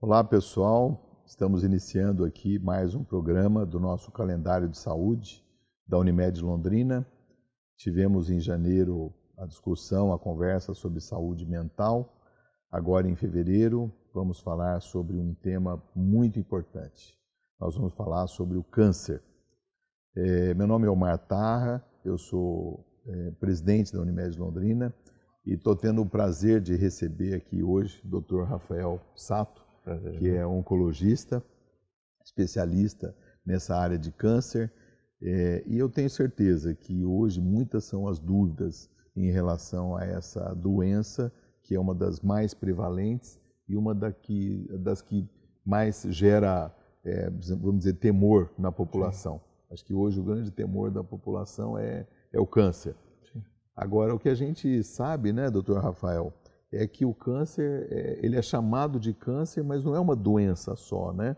Olá pessoal, estamos iniciando aqui mais um programa do nosso calendário de saúde da Unimed Londrina. Tivemos em janeiro a discussão, a conversa sobre saúde mental. Agora em fevereiro vamos falar sobre um tema muito importante. Nós vamos falar sobre o câncer. É, meu nome é Omar Tarra, eu sou é, presidente da Unimed Londrina e estou tendo o prazer de receber aqui hoje o Dr. Rafael Sato Prazer, que é oncologista, especialista nessa área de câncer. É, e eu tenho certeza que hoje muitas são as dúvidas em relação a essa doença, que é uma das mais prevalentes e uma da que, das que mais gera, é, vamos dizer, temor na população. Sim. Acho que hoje o grande temor da população é, é o câncer. Sim. Agora, o que a gente sabe, né, doutor Rafael, é que o câncer, é, ele é chamado de câncer, mas não é uma doença só, né?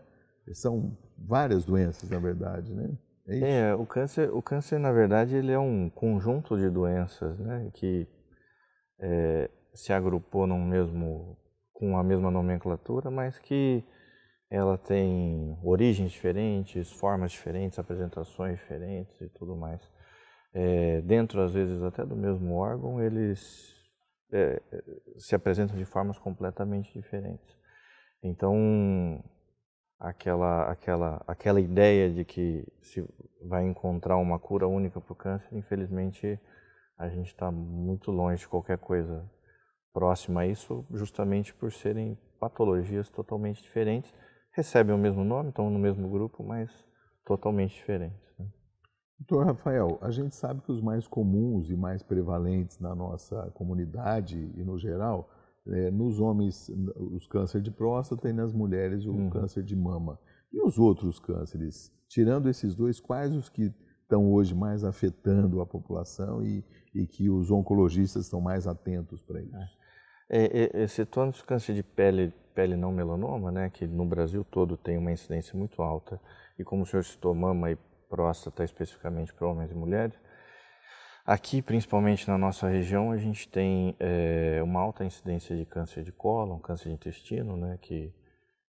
São várias doenças, na verdade, né? É, é, o câncer, o câncer na verdade ele é um conjunto de doenças, né, que é, se agrupou num mesmo com a mesma nomenclatura, mas que ela tem origens diferentes, formas diferentes, apresentações diferentes e tudo mais. É, dentro às vezes até do mesmo órgão eles é, é, se apresentam de formas completamente diferentes. Então, aquela, aquela, aquela ideia de que se vai encontrar uma cura única para o câncer, infelizmente, a gente está muito longe de qualquer coisa próxima a isso, justamente por serem patologias totalmente diferentes. Recebem o mesmo nome, estão no mesmo grupo, mas totalmente diferentes. Doutor então, Rafael, a gente sabe que os mais comuns e mais prevalentes na nossa comunidade e no geral, é, nos homens, os câncer de próstata e nas mulheres o uhum. câncer de mama. E os outros cânceres? Tirando esses dois, quais os que estão hoje mais afetando a população e, e que os oncologistas estão mais atentos para isso? É é, é, é, excetuando os câncer de pele, pele não melanoma, né, que no Brasil todo tem uma incidência muito alta, e como o senhor citou, mama e próstata especificamente para homens e mulheres. Aqui, principalmente na nossa região, a gente tem é, uma alta incidência de câncer de colo, câncer de intestino, né, que,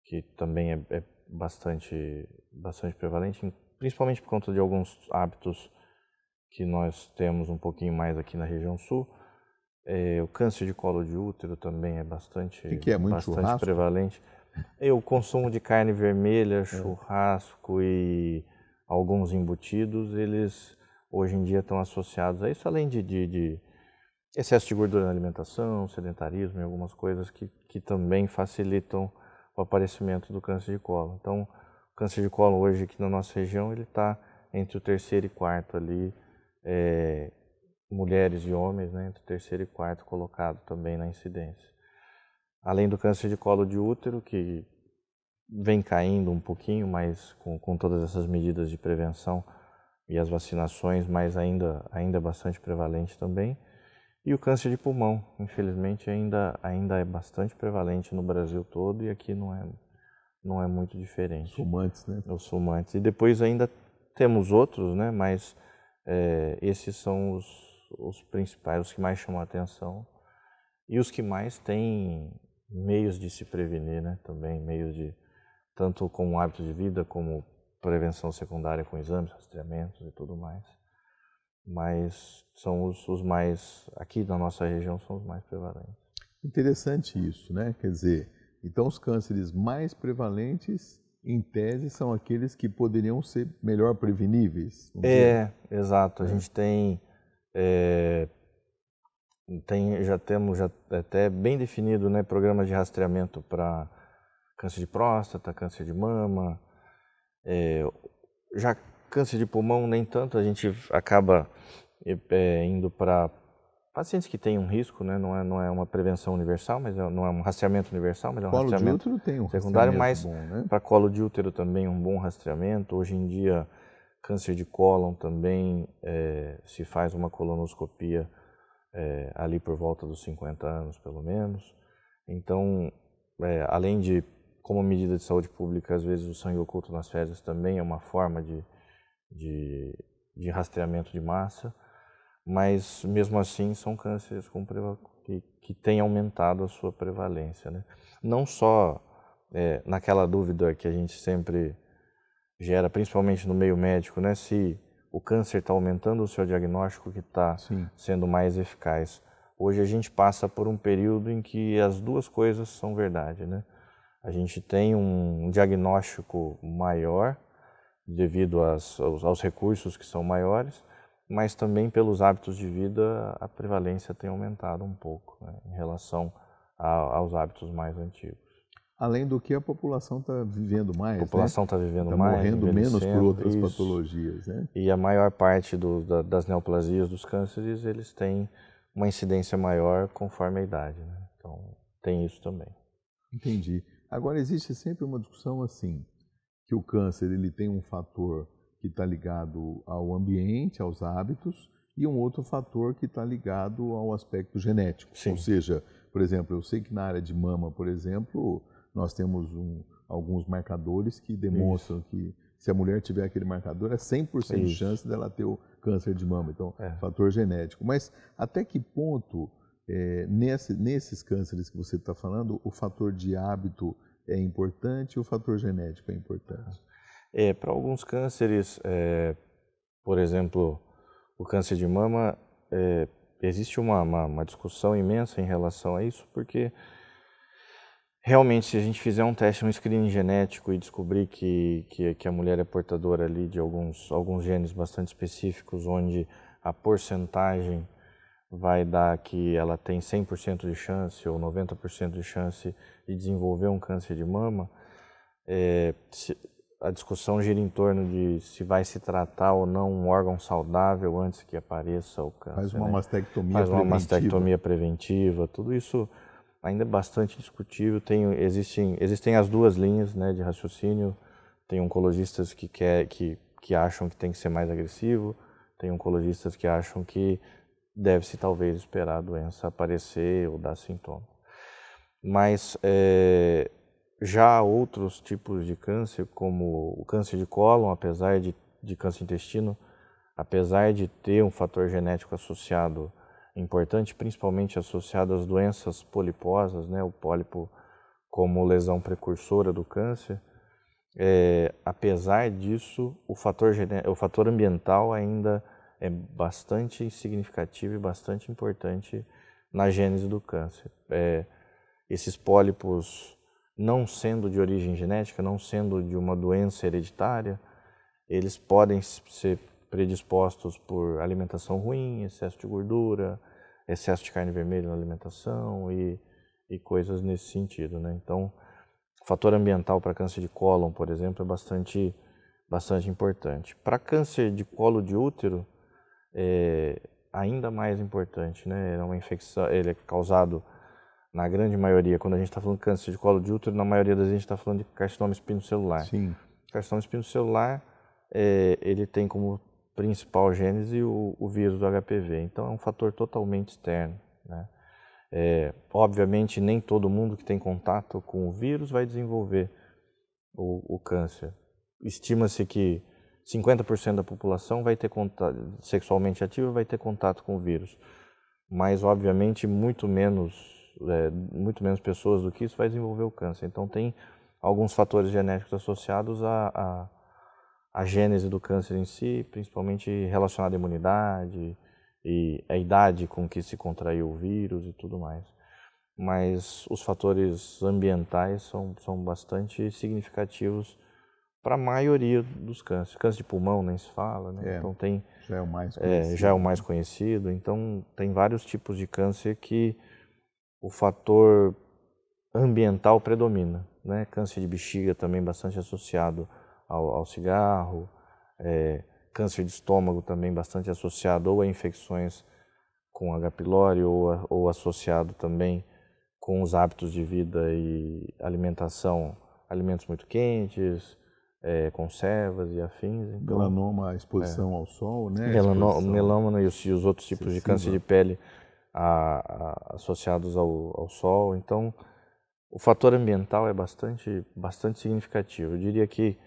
que também é, é bastante, bastante prevalente, principalmente por conta de alguns hábitos que nós temos um pouquinho mais aqui na região sul. É, o câncer de colo de útero também é bastante, que que é? Muito bastante prevalente. E o consumo de carne vermelha, é. churrasco e alguns embutidos, eles hoje em dia estão associados a isso, além de, de, de excesso de gordura na alimentação, sedentarismo e algumas coisas que, que também facilitam o aparecimento do câncer de colo. Então, o câncer de colo hoje aqui na nossa região, ele está entre o terceiro e quarto ali, é, mulheres e homens, né, entre o terceiro e quarto colocado também na incidência. Além do câncer de colo de útero, que vem caindo um pouquinho, mas com, com todas essas medidas de prevenção e as vacinações, mas ainda, ainda é bastante prevalente também. E o câncer de pulmão, infelizmente, ainda, ainda é bastante prevalente no Brasil todo e aqui não é, não é muito diferente. Os fumantes, né? Os fumantes. E depois ainda temos outros, né? Mas é, esses são os, os principais, os que mais chamam a atenção e os que mais têm meios de se prevenir, né? Também meios de, tanto como hábito de vida, como prevenção secundária com exames, rastreamentos e tudo mais. Mas são os, os mais, aqui na nossa região, são os mais prevalentes. Interessante isso, né? Quer dizer, então os cânceres mais prevalentes, em tese, são aqueles que poderiam ser melhor preveníveis. É, exato. A é. gente tem, é, tem, já temos já é até bem definido, né, programa de rastreamento para câncer de próstata, câncer de mama, é, já câncer de pulmão nem tanto, a gente acaba é, é indo para pacientes que têm um risco, né? não, é, não é uma prevenção universal, mas é, não é um rastreamento universal, mas é um colo rastreamento de útero tem um secundário, mas né? para colo de útero também é um bom rastreamento. Hoje em dia, câncer de cólon também é, se faz uma colonoscopia é, ali por volta dos 50 anos, pelo menos. Então, é, além de como medida de saúde pública, às vezes o sangue oculto nas fezes também é uma forma de, de, de rastreamento de massa, mas mesmo assim são cânceres com, que, que têm aumentado a sua prevalência. Né? Não só é, naquela dúvida que a gente sempre gera, principalmente no meio médico, né? se o câncer está aumentando o seu diagnóstico que está sendo mais eficaz. Hoje a gente passa por um período em que as duas coisas são verdade, né? a gente tem um diagnóstico maior devido às, aos, aos, recursos que são maiores, mas também pelos hábitos de vida a prevalência tem aumentado um pouco né, em relação a, aos hábitos mais antigos. Além do que a população está vivendo mais. A né? população está né? vivendo tá mais. morrendo menos por outras isso. patologias. Né? E a maior parte do, da, das neoplasias, dos cânceres, eles têm uma incidência maior conforme a idade. Né? Então, tem isso também. Entendi. Agora, existe sempre uma discussão assim, que o câncer ele tem um fator que está ligado ao ambiente, aos hábitos, e um outro fator que está ligado ao aspecto genético. Sim. Ou seja, por exemplo, eu sei que na área de mama, por exemplo, nós temos um, alguns marcadores que demonstram Isso. que se a mulher tiver aquele marcador, é 100% Isso. de chance dela ter o câncer de mama. Então, é. fator genético. Mas até que ponto é, nesse, nesses cânceres que você está falando, o fator de hábito é importante e o fator genético é importante? É, para alguns cânceres, é, por exemplo, o câncer de mama, é, existe uma, uma, uma, discussão imensa em relação a isso, porque realmente se a gente fizer um teste, um screening genético e descobrir que, que, que a mulher é portadora ali de alguns, alguns genes bastante específicos, onde a porcentagem vai dar que ela tem 100% de chance ou 90% de chance de desenvolver um câncer de mama, é, se, a discussão gira em torno de se vai se tratar ou não um órgão saudável antes que apareça o câncer. Faz uma né? mastectomia Faz preventiva. uma mastectomia preventiva. Tudo isso ainda é bastante discutível. Tem, existem, existem as duas linhas né, de raciocínio. Tem oncologistas que, quer, que, que acham que tem que ser mais agressivo, tem oncologistas que acham que deve-se talvez esperar a doença aparecer ou dar sintoma. Mas é, já outros tipos de câncer, como o câncer de cólon, apesar de, de câncer intestino, apesar de ter um fator genético associado importante, principalmente associado às doenças poliposas, né, o pólipo como lesão precursora do câncer, é, apesar disso, o fator, o fator ambiental ainda é bastante significativo e bastante importante na gênese do câncer. É, esses pólipos, não sendo de origem genética, não sendo de uma doença hereditária, eles podem ser predispostos por alimentação ruim, excesso de gordura, excesso de carne vermelha na alimentação e, e coisas nesse sentido. Né? Então, o fator ambiental para câncer de cólon, por exemplo, é bastante, bastante importante. Para câncer de colo de útero, é ainda mais importante, né? É uma infecção, ele é causado na grande maioria, quando a gente está falando de câncer de colo de útero, na maioria das vezes a gente está falando de carcinoma espinocelular. Sim. Carcinoma espinocelular, é, ele tem como principal gênese o, o, vírus do HPV. Então é um fator totalmente externo, né? É, obviamente, nem todo mundo que tem contato com o vírus vai desenvolver o, o câncer. Estima-se que 50% da população vai ter contato, sexualmente ativa vai ter contato com o vírus. Mas, obviamente, muito menos, é, muito menos pessoas do que isso vai desenvolver o câncer. Então, tem alguns fatores genéticos associados à, à, à gênese do câncer em si, principalmente relacionado à imunidade e à idade com que se contraiu o vírus e tudo mais. Mas os fatores ambientais são, são bastante significativos para a maioria dos cânceres. Câncer de pulmão nem se fala, né? É, então tem já é o mais é, conhecido. É, já é o mais conhecido. Então tem vários tipos de câncer que o fator ambiental predomina, né? Câncer de bexiga também bastante associado ao, ao cigarro, é, câncer de estômago também bastante associado ou a infecções com H. pylori ou, ou associado também com os hábitos de vida e alimentação, alimentos muito quentes, é, conservas e afins. Então, melanoma, a exposição é. ao sol, né? Melanoma, melanoma e os, e os, outros tipos de câncer de pele a, a, associados ao, ao, sol. Então, o fator ambiental é bastante, bastante significativo. Eu diria que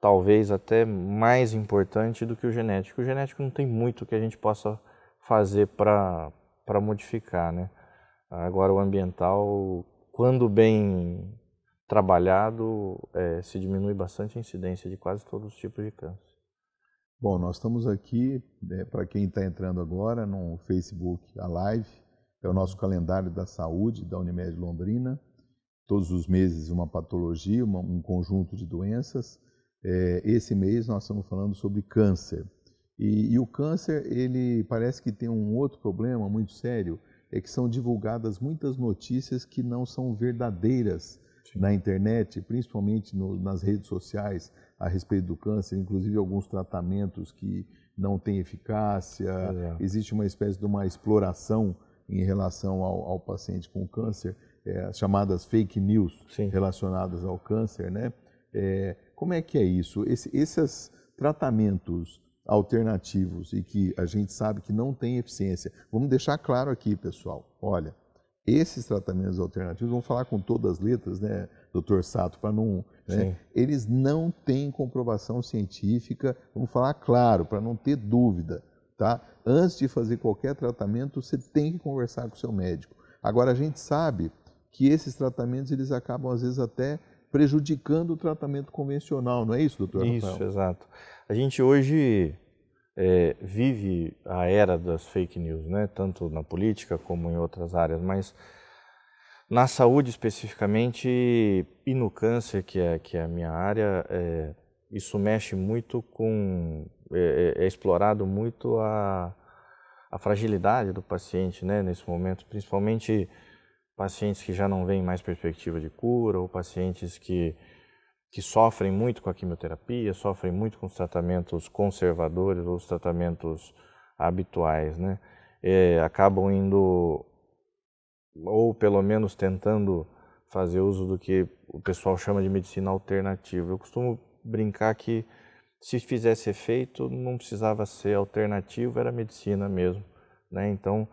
talvez até mais importante do que o genético. O genético não tem muito que a gente possa fazer para modificar, né? Agora, o ambiental, quando bem trabalhado, é, se diminui bastante a incidência de quase todos os tipos de câncer. Bom, nós estamos aqui, né, para quem está entrando agora no Facebook, a live, é o nosso calendário da saúde da Unimed Londrina. Todos os meses uma patologia, uma, um conjunto de doenças. É, esse mês nós estamos falando sobre câncer. E, e o câncer, ele parece que tem um outro problema muito sério, é que são divulgadas muitas notícias que não são verdadeiras na internet, principalmente no, nas redes sociais, a respeito do câncer, inclusive alguns tratamentos que não têm eficácia, é. existe uma espécie de uma exploração em relação ao, ao paciente com câncer, é, chamadas fake news Sim. relacionadas ao câncer, né? É, como é que é isso? Esse, esses tratamentos alternativos e que a gente sabe que não tem eficiência, vamos deixar claro aqui, pessoal. Olha, esses tratamentos alternativos, vamos falar com todas as letras, né, doutor Sato, para não. Né, eles não têm comprovação científica, vamos falar claro, para não ter dúvida. Tá? Antes de fazer qualquer tratamento, você tem que conversar com o seu médico. Agora, a gente sabe que esses tratamentos eles acabam, às vezes, até prejudicando o tratamento convencional, não é isso, doutor? Isso, Rafael? exato. A gente hoje é, vive a era das fake news, né? tanto na política como em outras áreas, mas na saúde especificamente e no câncer, que é, que é a minha área, é, isso mexe muito com. É, é, é explorado muito a, a fragilidade do paciente né, nesse momento, principalmente pacientes que já não veem mais perspectiva de cura ou pacientes que que sofrem muito com a quimioterapia, sofrem muito com os tratamentos conservadores ou os tratamentos habituais, né? É, acabam indo, ou pelo menos tentando fazer uso do que o pessoal chama de medicina alternativa. Eu costumo brincar que se fizesse efeito, não precisava ser alternativa, era medicina mesmo, né? Então,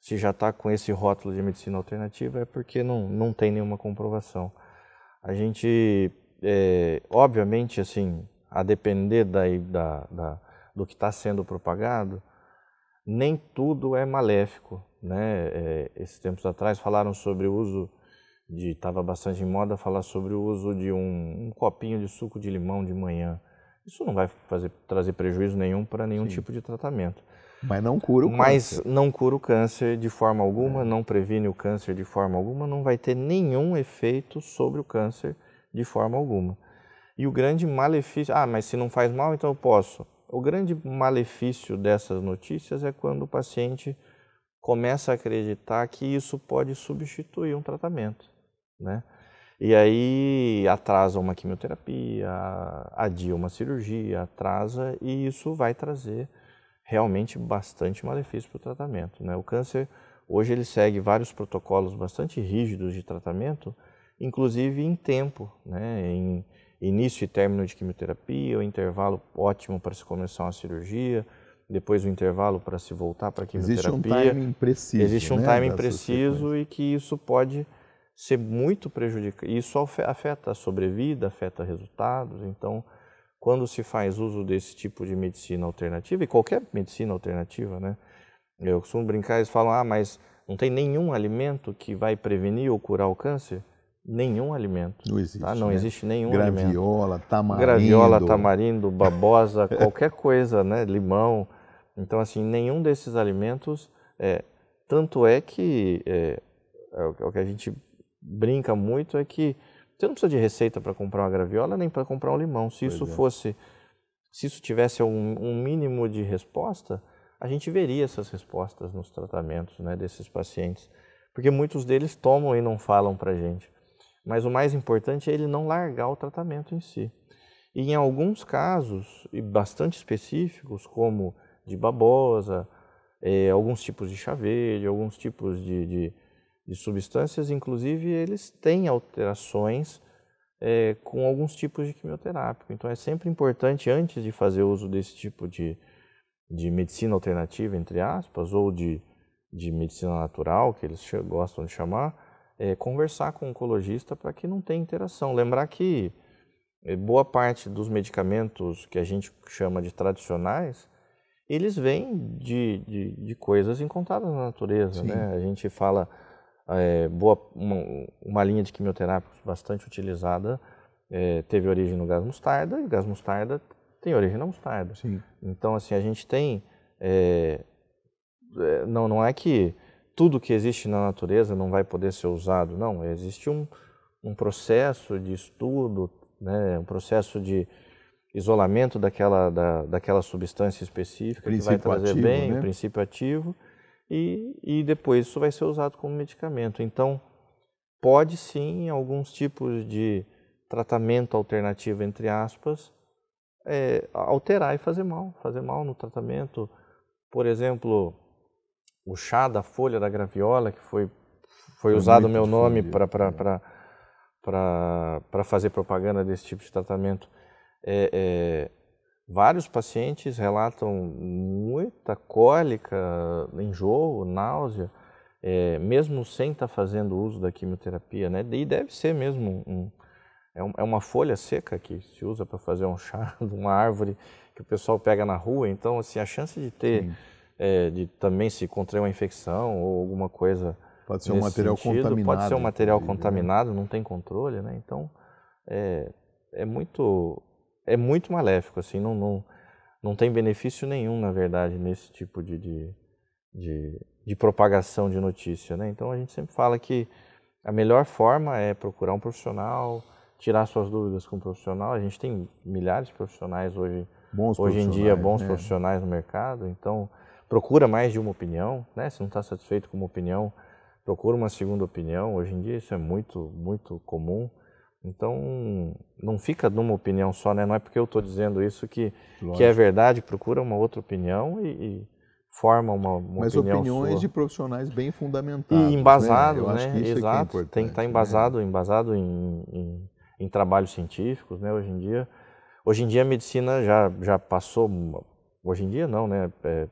se já está com esse rótulo de medicina alternativa, é porque não, não tem nenhuma comprovação. A gente é, obviamente, assim, a depender daí, da, da, do que está sendo propagado, nem tudo é maléfico. Né? É, esses tempos atrás falaram sobre o uso de estava bastante em moda falar sobre o uso de um, um, copinho de suco de limão de manhã. Isso não vai fazer, trazer prejuízo nenhum para nenhum Sim. tipo de tratamento. Mas não cura o Mas câncer. Mas não cura o câncer de forma alguma, é. não previne o câncer de forma alguma, não vai ter nenhum efeito sobre o câncer de forma alguma. E o grande malefício, ah, mas se não faz mal, então eu posso. O grande malefício dessas notícias é quando o paciente começa a acreditar que isso pode substituir um tratamento, né? E aí atrasa uma quimioterapia, adia uma cirurgia, atrasa e isso vai trazer realmente bastante malefício para o tratamento, né? O câncer hoje ele segue vários protocolos bastante rígidos de tratamento inclusive em tempo, né? em início e término de quimioterapia, o intervalo ótimo para se começar uma cirurgia, depois o intervalo para se voltar para a quimioterapia. Existe um timing preciso. Existe um né? timing preciso e que isso pode ser muito prejudicado. Isso afeta a sobrevida, afeta resultados. Então, quando se faz uso desse tipo de medicina alternativa, e qualquer medicina alternativa, né? Eu costumo brincar, eles falam, ah, mas não tem nenhum alimento que vai prevenir ou curar o câncer? nenhum alimento. Não tá? existe. Tá? Não né? existe nenhum Graviola, alimento. Graviola, tamarindo. Graviola, tamarindo, babosa, é. qualquer coisa, né? Limão. Então, assim, nenhum desses alimentos. É, tanto é que é, é, o que é a gente brinca muito é que você não precisa de receita para comprar uma graviola nem para comprar um limão. Se pois isso é. fosse, se isso tivesse um, um mínimo de resposta, a gente veria essas respostas nos tratamentos né, desses pacientes. Porque muitos deles tomam e não falam para gente. Mas o mais importante é ele não largar o tratamento em si. E em alguns casos, e bastante específicos, como de babosa, é, alguns tipos de chaveiro, alguns tipos de, de, de, substâncias, inclusive eles têm alterações é, com alguns tipos de quimioterápico. Então é sempre importante, antes de fazer uso desse tipo de, de medicina alternativa, entre aspas, ou de, de medicina natural, que eles gostam de chamar, é, conversar com o oncologista para que não tenha interação. Lembrar que é, boa parte dos medicamentos que a gente chama de tradicionais, eles vêm de, de, de coisas encontradas na natureza, né? A gente fala é, boa, uma, uma, linha de quimioterápicos bastante utilizada é, teve origem no gás mostarda e gás mostarda tem origem na mostarda. Sim. Então, assim, a gente tem... É, é não, não é que tudo que existe na natureza não vai poder ser usado, não. Existe um, um processo de estudo, né, um processo de isolamento daquela, da, daquela substância específica que vai trazer ativo, bem, né? o princípio ativo, e, e depois isso vai ser usado como medicamento. Então, pode sim, alguns tipos de tratamento alternativo, entre aspas, é, alterar e fazer mal, fazer mal no tratamento. Por exemplo, o chá da folha da graviola, que foi, foi, usado o meu nome para é. fazer propaganda desse tipo de tratamento. É, é, vários pacientes relatam muita cólica, enjoo, náusea, é, mesmo sem estar tá fazendo uso da quimioterapia, né? E deve ser mesmo um, é, é uma folha seca que se usa para fazer um chá de uma árvore que o pessoal pega na rua. Então, assim, a chance de ter Sim é, de também se contrair uma infecção ou alguma coisa. Pode ser um material sentido. contaminado. Pode ser um material né? contaminado, não tem controle, né? Então é, é muito é muito maléfico, assim, não, não, não tem benefício nenhum, na verdade, nesse tipo de, de, de, de propagação de notícia, né? Então a gente sempre fala que a melhor forma é procurar um profissional, tirar suas dúvidas com um profissional. A gente tem milhares de profissionais hoje, bons hoje em dia, bons é. profissionais no mercado. Então, procura mais de uma opinião, né? Se não está satisfeito com uma opinião, procura uma segunda opinião. Hoje em dia isso é muito, muito comum. Então, não fica numa opinião só, né? Não é porque eu estou dizendo isso que, que é verdade. Procura uma outra opinião e, e forma uma, uma Mas opinião opiniões sua. de profissionais bem fundamentados. E né? Eu né? Acho que né? isso Exato. É que é Tem que estar tá né? embasado, né? embasado em, em, em, trabalhos científicos, né? Hoje em dia, hoje em dia a medicina já, já passou... Hoje em dia não, né? É,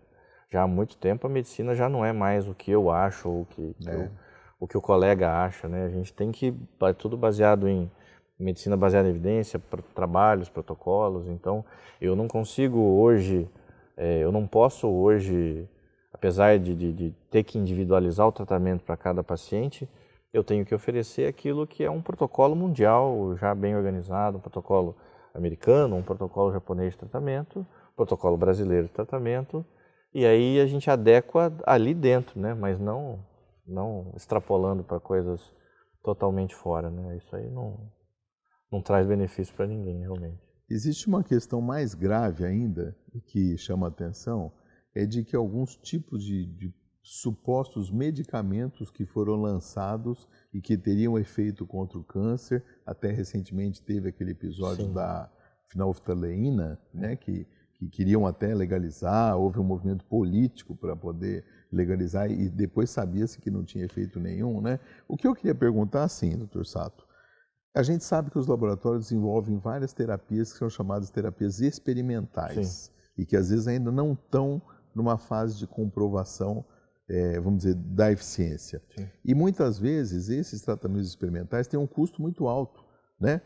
já há muito tempo a medicina já não é mais o que eu acho ou o que, é. eu, o, que o colega acha, né? A gente tem que, é tudo baseado em medicina baseada em evidência, trabalhos, protocolos, então eu não consigo hoje, é, eu não posso hoje, apesar de, de, de ter que individualizar o tratamento para cada paciente, eu tenho que oferecer aquilo que é um protocolo mundial já bem organizado, um protocolo americano, um protocolo japonês de tratamento, protocolo brasileiro de tratamento, e aí a gente adequa ali dentro, né? Mas não, não extrapolando para coisas totalmente fora, né? Isso aí não, não traz benefício para ninguém, realmente. Existe uma questão mais grave ainda que chama atenção, é de que alguns tipos de, de supostos medicamentos que foram lançados e que teriam efeito contra o câncer, até recentemente teve aquele episódio Sim. da finalftaleína, né, que que queriam até legalizar, houve um movimento político para poder legalizar e depois sabia-se que não tinha efeito nenhum, né? O que eu queria perguntar, assim, doutor Sato, a gente sabe que os laboratórios desenvolvem várias terapias que são chamadas terapias experimentais Sim. e que às vezes ainda não estão numa fase de comprovação, é, vamos dizer, da eficiência. Sim. E muitas vezes esses tratamentos experimentais têm um custo muito alto né?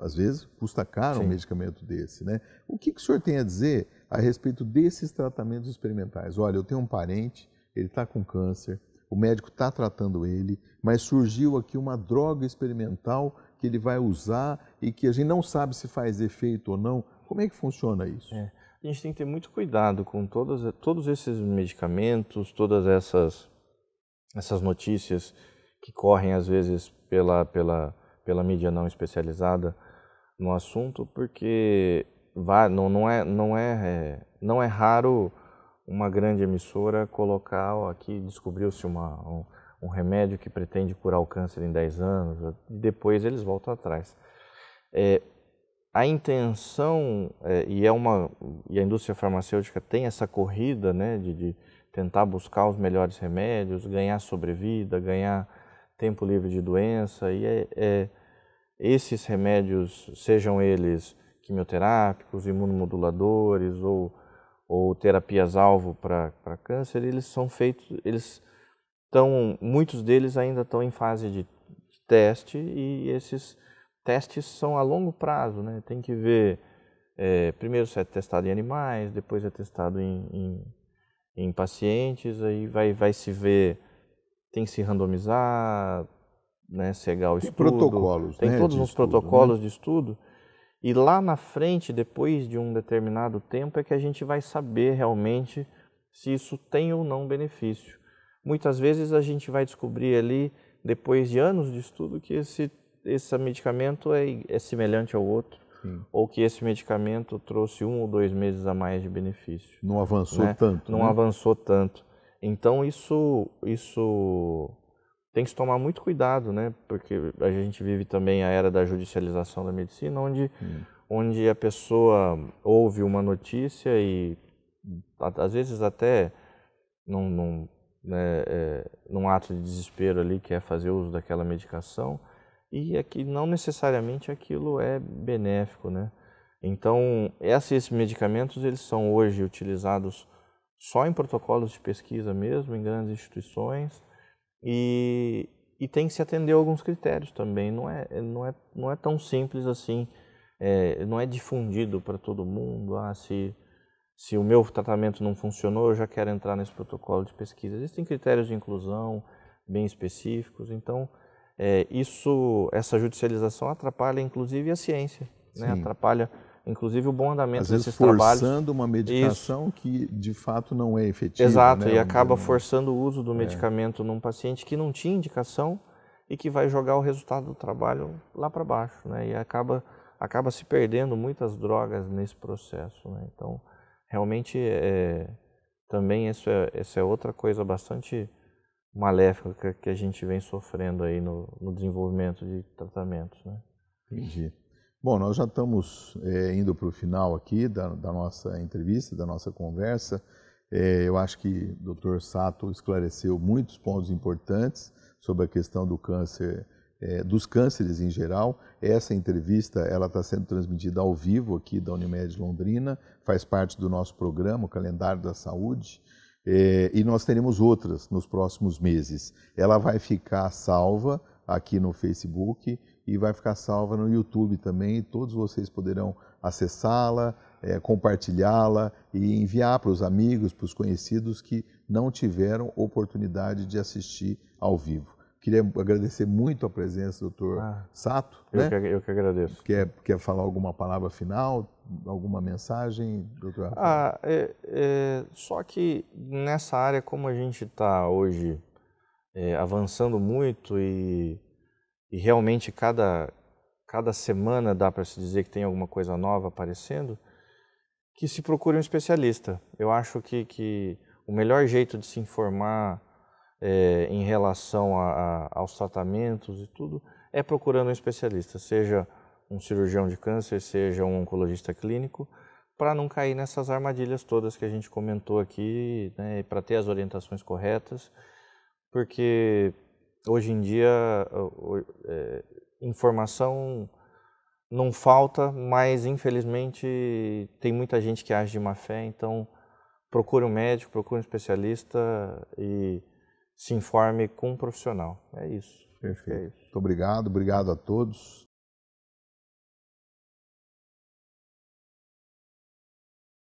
Às vezes custa caro Sim. um medicamento desse, né? O que, que o senhor tem a dizer a respeito desses tratamentos experimentais? Olha, eu tenho um parente, ele está com câncer, o médico está tratando ele, mas surgiu aqui uma droga experimental que ele vai usar e que a gente não sabe se faz efeito ou não. Como é que funciona isso? É, a gente tem que ter muito cuidado com todas, todos esses medicamentos, todas essas, essas notícias que correm às vezes pela, pela, pela mídia não especializada no assunto, porque não, não, é, não, é, é, não é raro uma grande emissora colocar aqui, descobriu-se um, um remédio que pretende curar o câncer em 10 anos, e depois eles voltam atrás. É, a intenção, é, e, é uma, e a indústria farmacêutica tem essa corrida né, de, de tentar buscar os melhores remédios, ganhar sobrevida, ganhar tempo livre de doença, e é, é, esses remédios, sejam eles quimioterápicos, imunomoduladores ou, ou terapias-alvo para câncer, eles são feitos, eles estão, muitos deles ainda estão em fase de teste e esses testes são a longo prazo, né? Tem que ver, é, primeiro se é testado em animais, depois é testado em, em, em pacientes, aí vai, vai se ver tem que se randomizar, né, cegar o tem estudo. Protocolos, tem né, todos os protocolos né? de estudo. E lá na frente, depois de um determinado tempo, é que a gente vai saber realmente se isso tem ou não benefício. Muitas vezes a gente vai descobrir ali, depois de anos de estudo, que esse, esse medicamento é, é semelhante ao outro, Sim. ou que esse medicamento trouxe um ou dois meses a mais de benefício. Não avançou né? tanto. Não né? avançou tanto. Então isso, isso tem que se tomar muito cuidado, né? Porque a gente vive também a era da judicialização da medicina, onde, hum. onde a pessoa ouve uma notícia e às vezes até num, num, né, é, num ato de desespero ali quer é fazer uso daquela medicação e é que não necessariamente aquilo é benéfico, né? Então, esses medicamentos eles são hoje utilizados só em protocolos de pesquisa mesmo, em grandes instituições, e, e tem que se atender a alguns critérios também. Não é, não é, não é tão simples assim, é, não é difundido para todo mundo. Ah, se, se o meu tratamento não funcionou, eu já quero entrar nesse protocolo de pesquisa. Existem critérios de inclusão bem específicos, então é, isso, essa judicialização atrapalha inclusive a ciência, né? atrapalha Inclusive o bom andamento Às vezes desses forçando trabalhos. forçando uma medicação isso. que de fato não é efetiva. Exato, né? e acaba assim. forçando o uso do é. medicamento é. num paciente que não tinha indicação e que vai jogar o resultado do trabalho lá para baixo, né? E acaba, acaba se perdendo muitas drogas nesse processo, né? Então, realmente, é, também isso é, isso é outra coisa bastante maléfica que a gente vem sofrendo aí no, no desenvolvimento de tratamentos, né? Entendi. Bom, nós já estamos é, indo para o final aqui da, da, nossa entrevista, da nossa conversa. É, eu acho que o Dr. Sato esclareceu muitos pontos importantes sobre a questão do câncer, é, dos cânceres em geral. Essa entrevista ela está sendo transmitida ao vivo aqui da Unimed Londrina, faz parte do nosso programa, o Calendário da Saúde. É, e nós teremos outras nos próximos meses. Ela vai ficar salva aqui no Facebook e vai ficar salva no YouTube também. Todos vocês poderão acessá-la, é, compartilhá-la e enviar para os amigos, para os conhecidos que não tiveram oportunidade de assistir ao vivo. Queria agradecer muito a presença do Dr ah, Sato. Eu, né? que, eu que agradeço. Quer, quer falar alguma palavra final, alguma mensagem, doutor Ah, é, é, só que nessa área, como a gente está hoje é, avançando muito e e realmente cada, cada semana dá para se dizer que tem alguma coisa nova aparecendo, que se procure um especialista. Eu acho que, que o melhor jeito de se informar é, em relação a, a, aos tratamentos e tudo é procurando um especialista, seja um cirurgião de câncer, seja um oncologista clínico, para não cair nessas armadilhas todas que a gente comentou aqui, né, para ter as orientações corretas, porque hoje em dia é, informação não falta, mas infelizmente tem muita gente que age de má fé, então procure um médico, procure um especialista e se informe com um profissional. É isso. É Perfeito. É isso. Muito obrigado, obrigado a todos.